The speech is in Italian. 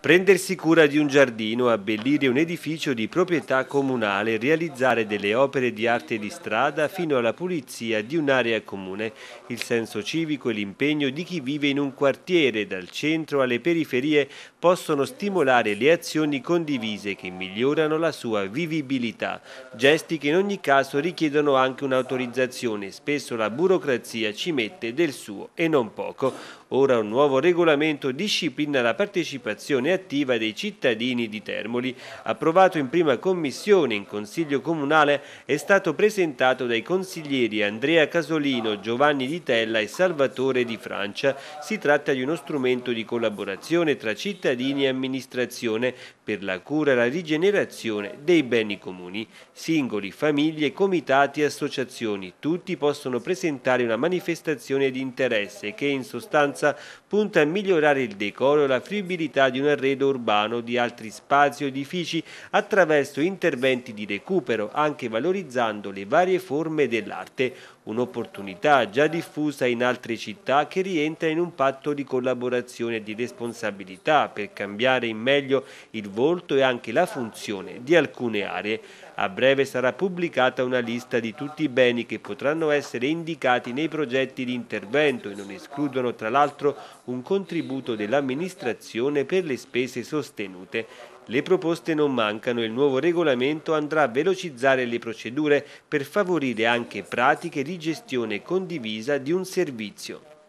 Prendersi cura di un giardino, abbellire un edificio di proprietà comunale, realizzare delle opere di arte di strada fino alla pulizia di un'area comune. Il senso civico e l'impegno di chi vive in un quartiere, dal centro alle periferie, possono stimolare le azioni condivise che migliorano la sua vivibilità. Gesti che in ogni caso richiedono anche un'autorizzazione, spesso la burocrazia ci mette del suo e non poco. Ora un nuovo regolamento disciplina la partecipazione partecipazione attiva dei cittadini di Termoli, approvato in prima commissione in Consiglio Comunale, è stato presentato dai consiglieri Andrea Casolino, Giovanni Di Tella e Salvatore Di Francia. Si tratta di uno strumento di collaborazione tra cittadini e amministrazione per la cura e la rigenerazione dei beni comuni. Singoli, famiglie, comitati e associazioni, tutti possono presentare una manifestazione di interesse che in sostanza punta a migliorare il decoro e la fruibilità di un arredo urbano di altri spazi o edifici attraverso interventi di recupero, anche valorizzando le varie forme dell'arte un'opportunità già diffusa in altre città che rientra in un patto di collaborazione e di responsabilità per cambiare in meglio il volto e anche la funzione di alcune aree. A breve sarà pubblicata una lista di tutti i beni che potranno essere indicati nei progetti di intervento e non escludono tra l'altro un contributo dell'amministrazione per le spese sostenute. Le proposte non mancano e il nuovo regolamento andrà a velocizzare le procedure per favorire anche pratiche di gestione condivisa di un servizio.